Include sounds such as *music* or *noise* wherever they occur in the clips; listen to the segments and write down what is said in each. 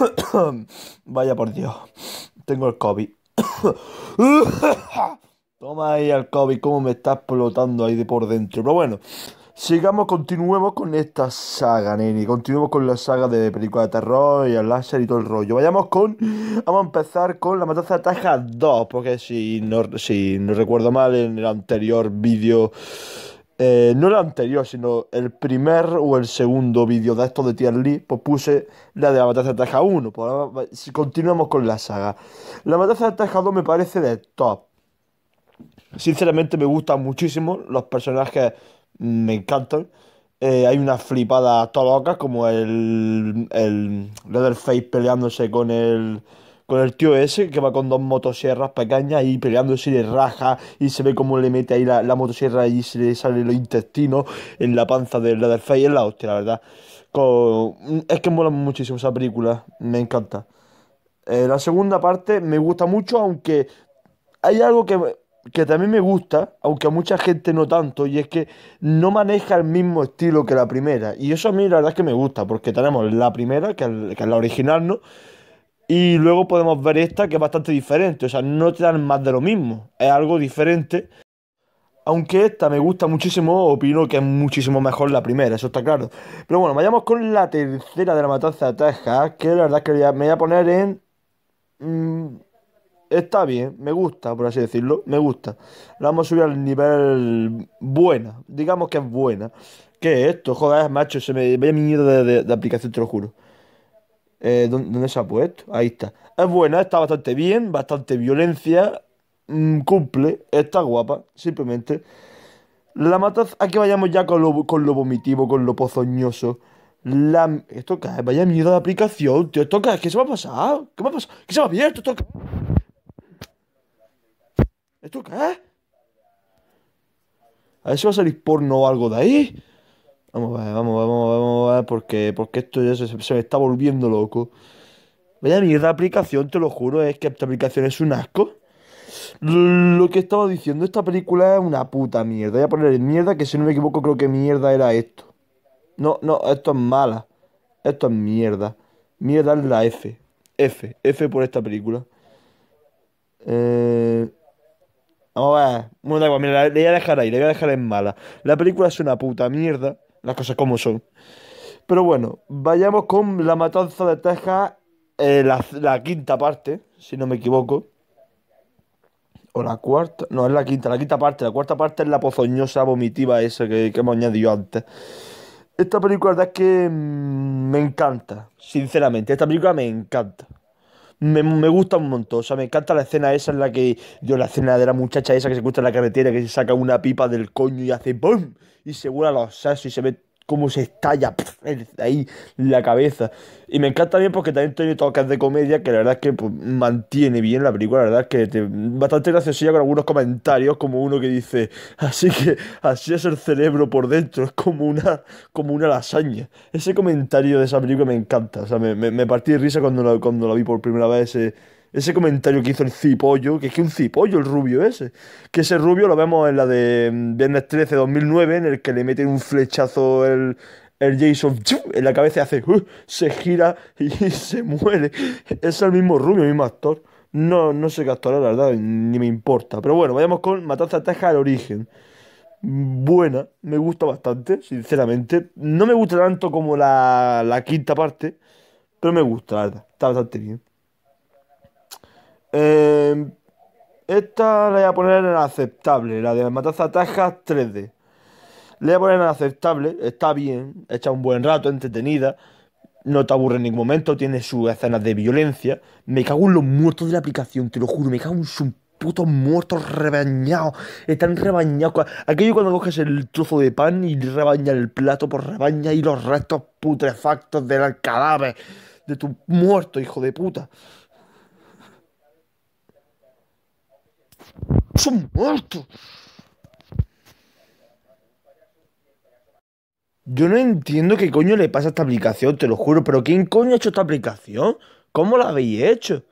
*coughs* Vaya por Dios, tengo el COVID. *coughs* Toma ahí el COVID, cómo me está explotando ahí de por dentro. Pero bueno, sigamos, continuemos con esta saga, nene. Continuemos con la saga de películas de terror y el láser y todo el rollo. Vayamos con. Vamos a empezar con La Matanza de Taja 2, porque si si no recuerdo mal, en el anterior vídeo eh, no el anterior, sino el primer o el segundo vídeo de esto de Tier Lee, pues puse la de la batalla de Teja 1. Pues si continuamos con la saga. La batalla de Teja 2 me parece de top. Sinceramente me gusta muchísimo, los personajes me encantan. Eh, hay unas flipadas todas locas, como el, el Leatherface peleándose con el con el tío ese que va con dos motosierras pequeñas y peleándose y le raja y se ve cómo le mete ahí la, motosierra y se le sale los intestinos en la panza de la del Fayer, la hostia, la verdad. Es que mola muchísimo esa película, me encanta. Eh, la segunda parte me gusta mucho, aunque hay algo que, también me gusta, aunque a mucha gente no tanto, y es que no maneja el mismo estilo que la primera. Y eso a mí la verdad es que me gusta, porque tenemos la primera, que que es la original, ¿no? Y luego podemos ver esta que es bastante diferente, o sea, no te dan más de lo mismo, es algo diferente. Aunque esta me gusta muchísimo, opino que es muchísimo mejor la primera, eso está claro. Pero bueno, vayamos con la tercera de la matanza de Texas, que la verdad es que me voy a poner en... Mm, está bien, me gusta, por así decirlo, me gusta. La vamos a subir al nivel buena, digamos que es buena. ¿Qué es esto? Joder, macho, se me vaya mi de, de aplicación, te lo juro. Eh, ¿dónde, se ha puesto? Ahí está. Es buena, está bastante bien, bastante violencia. Mm, cumple, está guapa, simplemente. La mata aquí vayamos ya con lo, con lo vomitivo, con lo pozoñoso. La, esto cae, vaya miedo de aplicación, tío. Esto cae, ¿qué se me ha pasado? ¿Qué me ha pasado? ¿Qué se me ha abierto? Esto cae. ¿Esto qué? A ver si va a salir porno o algo de ahí. Vamos a ver, vamos a vamos vamos porque, esto ya se, me está volviendo loco. Vaya mierda aplicación, te lo juro, es que esta aplicación es un asco. Lo que estaba diciendo, esta película es una puta mierda. Voy a poner mierda, que si no me equivoco creo que mierda era esto. No, no, esto es mala. Esto es mierda. Mierda es la F. F, F por esta película. Eh... Vamos a ver. Bueno, mira, le voy a dejar ahí, le voy a dejar en mala. La película es una puta mierda las cosas como son. Pero bueno, vayamos con La Matanza de Texas, la, quinta parte, si no me equivoco. O la cuarta, no, es la quinta, la quinta parte. La cuarta parte es la pozoñosa vomitiva esa que, hemos añadido antes. Esta película la verdad es que mm, me encanta, sinceramente. Esta película me encanta me, me, gusta un montón. O sea, me encanta la escena esa en la que. Yo, la escena de la muchacha esa que se encuentra en la carretera, que se saca una pipa del coño y hace bum Y se vuela los sesos y se ve cómo se estalla pff, ahí la cabeza. Y me encanta bien porque también tiene toques de comedia que la verdad es que pues, mantiene bien la película, la verdad es que bastante graciosilla con algunos comentarios, como uno que dice, así que así es el cerebro por dentro, es como una, como una lasaña. Ese comentario de esa película me encanta, o sea, me, me, partí de risa cuando cuando la vi por primera vez eh, ese comentario que hizo el cipollo, que es que un cipollo el rubio ese. Que ese rubio lo vemos en la de mm, Viernes 13 2009, en el que le meten un flechazo el, Jason en la cabeza hace, ¡uh! se gira y *laughs* se muere. Es el mismo rubio, el mismo actor. No, no sé qué actor, la verdad, ni me importa. Pero bueno, vayamos con Matanza Teja al origen. Buena, me gusta bastante, sinceramente. No me gusta tanto como la, la quinta parte, pero me gusta, la verdad. Está bastante bien. Em, esta la voy a poner en aceptable, la de Mataza tajas 3D. Le voy a poner en aceptable, está bien, hecha un buen rato, entretenida, no te aburre en ningún momento, tiene sus escenas de violencia. Me cago en los muertos de la aplicación, te lo juro, me cago en sus putos muertos rebañados, están rebañados. Aquello cuando coges el trozo de pan y rebaña el plato por rebaña y los restos putrefactos del cadáver de tu muerto, hijo de puta. ¡Son muertos! Yo no entiendo qué coño le pasa a esta aplicación, te lo juro, pero ¿quién coño ha hecho esta aplicación? ¿Cómo la habéis hecho?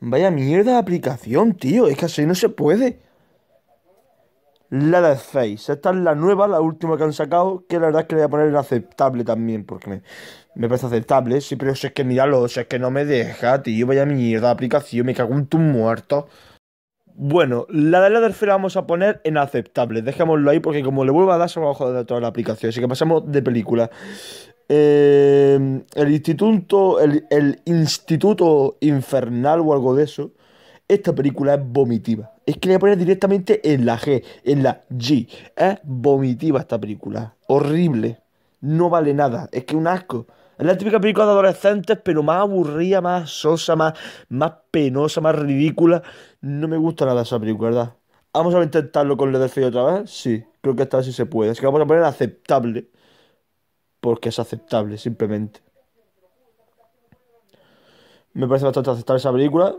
Vaya mierda de aplicación, tío, es que así no se puede. La de Face, esta es la nueva, la última que han sacado, que la verdad es que le voy a poner en aceptable también, porque me, parece aceptable, sí, pero si es que miralo, si es que no me deja, tío, vaya mierda de aplicación, me cago en tus muertos. Bueno, la de la tercera vamos a poner en aceptable. Dejémoslo ahí porque como le vuelva a dar se va a toda la aplicación. Así que pasamos de película. Eh, el instituto. El, instituto infernal o algo de eso. Esta película es vomitiva. Es que le voy a poner directamente en la G, en la G. Es vomitiva esta película. Horrible. No vale nada. Es que un asco. Es la típica película de adolescentes, pero más aburrida, más sosa, más, más penosa, más ridícula. No me gusta nada esa película, ¿verdad? Vamos a intentarlo con Leatherface otra vez. Sí, creo que esta vez sí se puede. Así que vamos a poner aceptable. Porque es aceptable, simplemente. Me parece bastante aceptable esa película.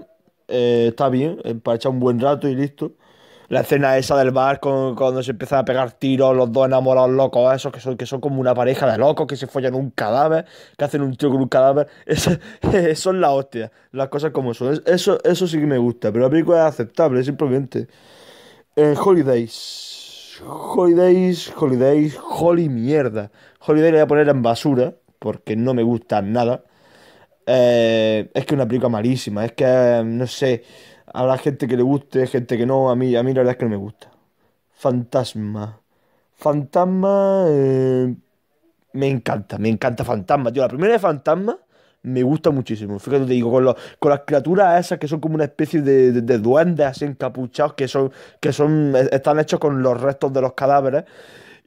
Eh, está bien, eh, para echar un buen rato y listo la escena esa del bar cuando se empiezan a pegar tiros, los dos enamorados locos, esos que son, que son como una pareja de locos que se follan un cadáver, que hacen un tío con un cadáver. *laughs* Eso, es la hostia, las cosas como son. Eso, eso sí que me gusta, pero la película es aceptable, simplemente. Eh, holidays. Holidays, holidays, holy mierda. Holidays la voy a poner en basura, porque no me gusta nada. Eh, es que es una película malísima, es que, no sé Habrá gente que le guste, gente que no. A mí, a mí la verdad es que no me gusta. Fantasma. Fantasma. Eh, me encanta, me encanta Fantasma, La primera de Fantasma me gusta muchísimo. Fíjate, te digo, con, con las criaturas esas que son como una especie de, de, duendes así encapuchados que son, que son, eh, están hechos con los restos de los cadáveres.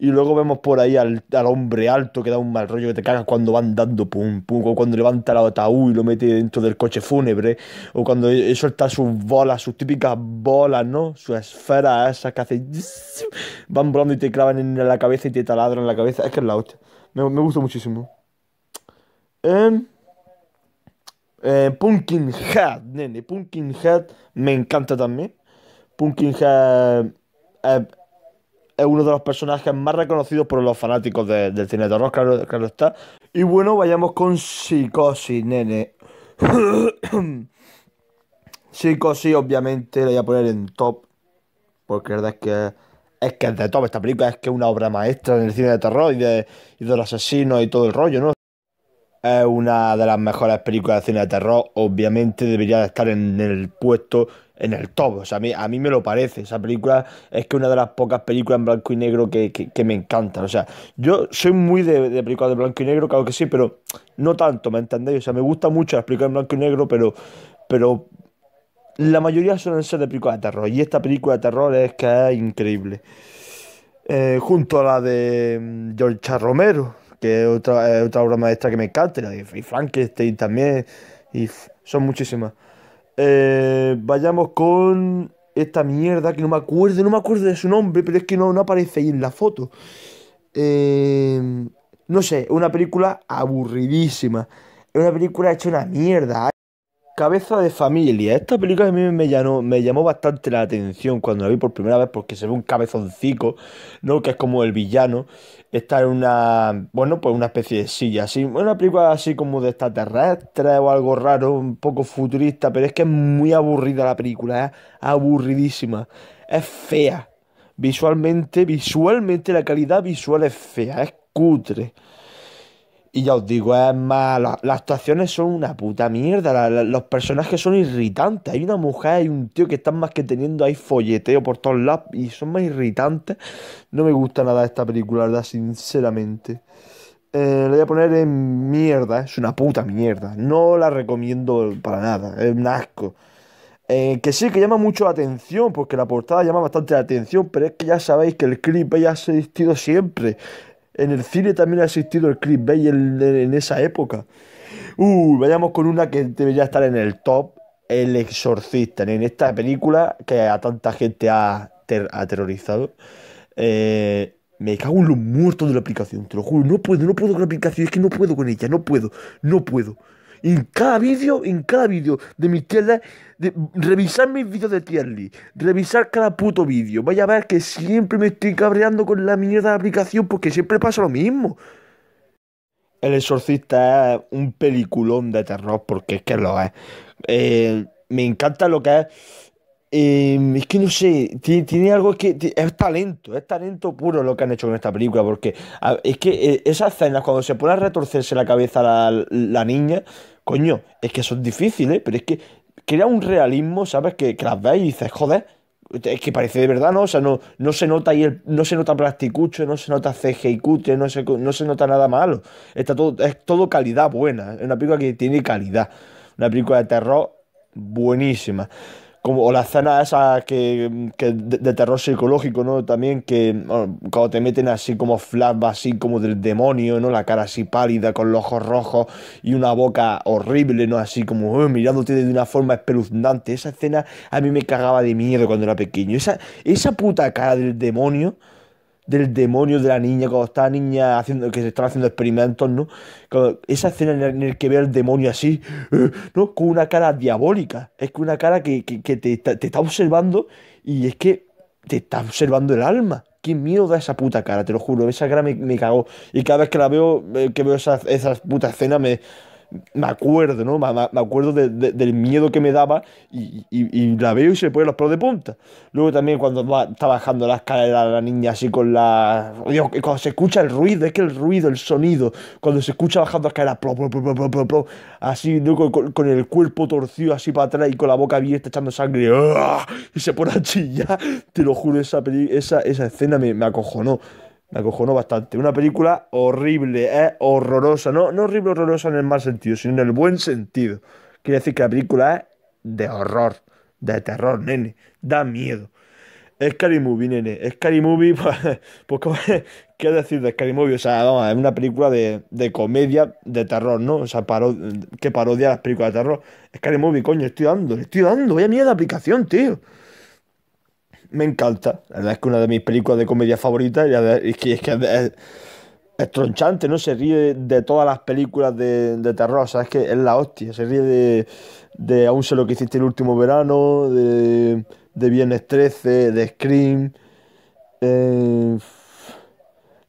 Y luego vemos por ahí al, hombre alto que da un mal rollo que te cagas cuando van dando pum pum, o cuando levanta el ataúd y lo mete dentro del coche fúnebre, o cuando e-, suelta sus bolas, sus típicas bolas, ¿no? Sus esferas esas que hacen. *laughs* Van volando y te clavan en la cabeza y te taladran la cabeza. Es que es la hostia. Me, me gusta muchísimo. Eh, eh, Pumpkinhead, nene. Pumpkinhead me encanta también. Pumpkinhead. Eh, es uno de los personajes más reconocidos por los fanáticos del cine de terror, claro, claro está. Y bueno, vayamos con Psicosis, nene. *coughs* Psicosis, obviamente, la voy a poner en top. Porque la verdad es que es que de top esta película, es que es una obra maestra en el cine de terror y de, y los asesinos y todo el rollo, ¿no? Es una de las mejores películas de cine de terror. Obviamente debería estar en el puesto en el top. O sea, a mí, me lo parece. Esa película es que una de las pocas películas en blanco y negro que, me encantan. O sea, yo soy muy de, películas de blanco y negro, claro que sí, pero no tanto, ¿me entendéis? O sea, me gusta mucho las películas en blanco y negro, pero, pero la mayoría suelen ser de películas de terror. Y esta película de terror es que es increíble. Eh, junto a la de mm, George Romero, que otra, es otra obra maestra que me encanta, y Frankenstein también, y son muchísimas. Eh, vayamos con esta mierda que no me acuerdo, no me acuerdo de su nombre, pero es que no, no aparece ahí en la foto. Eh, no sé, una película aburridísima. Es una película hecha una mierda. Cabeza de familia. Esta película a mí me llamó, me llamó bastante la atención cuando la vi por primera vez porque se ve un cabezoncico, ¿no? Que es como el villano. Está en una, bueno, pues una especie de silla así. Una película así como de extraterrestre o algo raro, un poco futurista, pero es que es muy aburrida la película, es ¿eh? aburridísima. Es fea. Visualmente, visualmente la calidad visual es fea, es cutre. Y ya os digo, es más, las actuaciones son una puta mierda, los personajes son irritantes. Hay una mujer y un tío que están más que teniendo ahí folleteo por todos lados y son más irritantes. No me gusta nada esta película, la sinceramente. Eh, la voy a poner en mierda, es una puta mierda. No la recomiendo para nada, es un asco. Eh, que sí, que llama mucho la atención, porque la portada llama bastante la atención, pero es que ya sabéis que el clip ya ha existido siempre. En el cine también ha existido el Chris Bay en, esa época. Uh, vayamos con una que debería estar en el top, El Exorcista, en esta película que a tanta gente ha aterrorizado. Eh, me cago en los muertos de la aplicación, te lo juro. No puedo, no puedo con la aplicación, es que no puedo con ella, no puedo, no puedo en cada vídeo, en cada vídeo de mis tier de, revisar mis vídeos de tier list, revisar cada puto vídeo. Vaya a ver que siempre me estoy cabreando con la mierda de aplicación porque siempre pasa lo mismo. El Exorcista es un peliculón de terror porque es que lo es. Eh, me encanta lo que es Em, es que no sé, tiene, algo que es talento, es talento puro lo que han hecho con esta película, porque es que eh, esas escenas cuando se pone a retorcerse la cabeza la, niña, coño, es que son difíciles, pero es que crea un realismo, ¿sabes? Que, las veis y dices, joder, es que parece de verdad, ¿no? O sea, no, no se nota y no se nota plasticucho, no se nota CGI cutre, no se, no se nota nada malo. Está todo, es todo calidad buena. Es una película que tiene calidad. Una película de terror buenísima como, o la escena esa que, de, terror psicológico, ¿no? También que cuando te meten así como flava así como del demonio, ¿no? La cara así pálida, con los ojos rojos y una boca horrible, ¿no? Así como mirándote de una forma espeluznante. Esa escena a mí me cagaba de miedo cuando era pequeño. Esa, esa puta cara del demonio del demonio de la niña, cuando está la niña haciendo, que se están haciendo experimentos, ¿no? esa escena en la que ve al demonio así, eh, ¿no? Con una cara diabólica. Es que una cara que, te, está observando y es que te está observando el alma. Qué miedo da esa puta cara, te lo juro. Esa cara me, cago cagó. Y cada vez que la veo, eh, que veo esas esa puta escena, me, me acuerdo, ¿no? Me, me acuerdo del miedo que me daba y, la veo y se pone los pelos de punta. Luego también cuando está bajando la escalera la niña así con la... cuando se escucha el ruido, es que el ruido, el sonido, cuando se escucha bajando la escalera, así con, el cuerpo torcido así para atrás y con la boca abierta echando sangre ¡ah! y se pone a chillar. Te lo juro, esa, esa, esa escena me, me acojonó. Me acojonó bastante. Una película horrible, es ¿eh? horrorosa. No, no horrible, horrorosa en el mal sentido, sino en el buen sentido. Quiere decir que la película es de horror, de terror, nene. Da miedo. Scary Movie, nene. Scary Movie, *laughs* pues, pues ¿qué decir de Scary Movie? O sea, vamos, es una película de, comedia de terror, ¿no? O sea, que parodia las películas de terror. Scary Movie, coño, estoy dando, le estoy dando. Vaya miedo de aplicación, tío me encanta. La verdad es que una de mis películas de comedia favoritas es que es, tronchante, ¿no? Se ríe de todas las películas de, terror, o es que es la hostia. Se ríe de, Aún sé lo que hiciste el último verano, de, de Viernes 13, de Scream. Eh,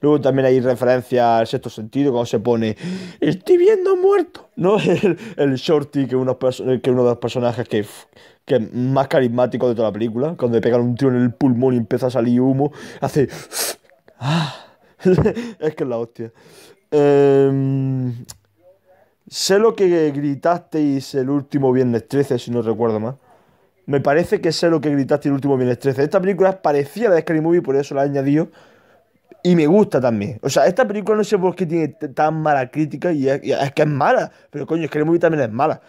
luego también hay referencia al sexto sentido cuando se pone estoy viendo muerto, ¿no? *laughs* El, el shorty que, que uno de los personajes que, que es más carismático de toda la película, cuando le pegan un tiro en el pulmón y empieza a salir humo, hace... *laughs* es que es la hostia. Em, sé lo que gritasteis el último viernes 13, si no recuerdo más. Me parece que sé lo que gritasteis el último viernes 13. Esta película es parecida a Scary Movie, por eso la he añadido. Y me gusta también. O sea, esta película no sé por qué tiene tan mala crítica y es, es que es mala. Pero coño, Scary Movie también es mala.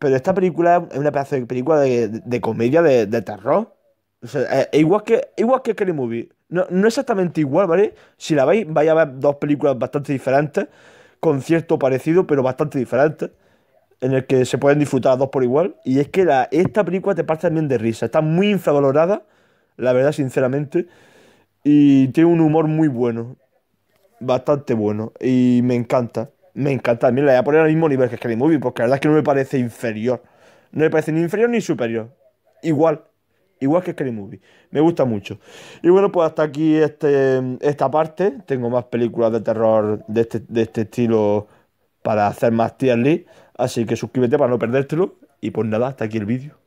Pero esta película es una pedazo de película de, comedia, de, terror. Eh, es, igual que igual que Movie. No, no exactamente igual, ¿vale? Si la veis, vais a ver dos películas bastante diferentes, con cierto parecido, pero bastante diferentes, en el que se pueden disfrutar dos por igual. Y es que esta película te parte también de risa. Está muy infravalorada, la verdad, sinceramente. Y tiene un humor muy bueno. Bastante bueno. Y me encanta me encanta. También la voy a poner al mismo nivel que Scary Movie, porque la verdad es que no me parece inferior. No me parece ni inferior ni superior. Igual. Igual que Scary Movie. Me gusta mucho. Y bueno, pues hasta aquí este, esta parte. Tengo más películas de terror de este, de este estilo para hacer más tier list. Así que suscríbete para no perdértelo. Y pues nada, hasta aquí el vídeo.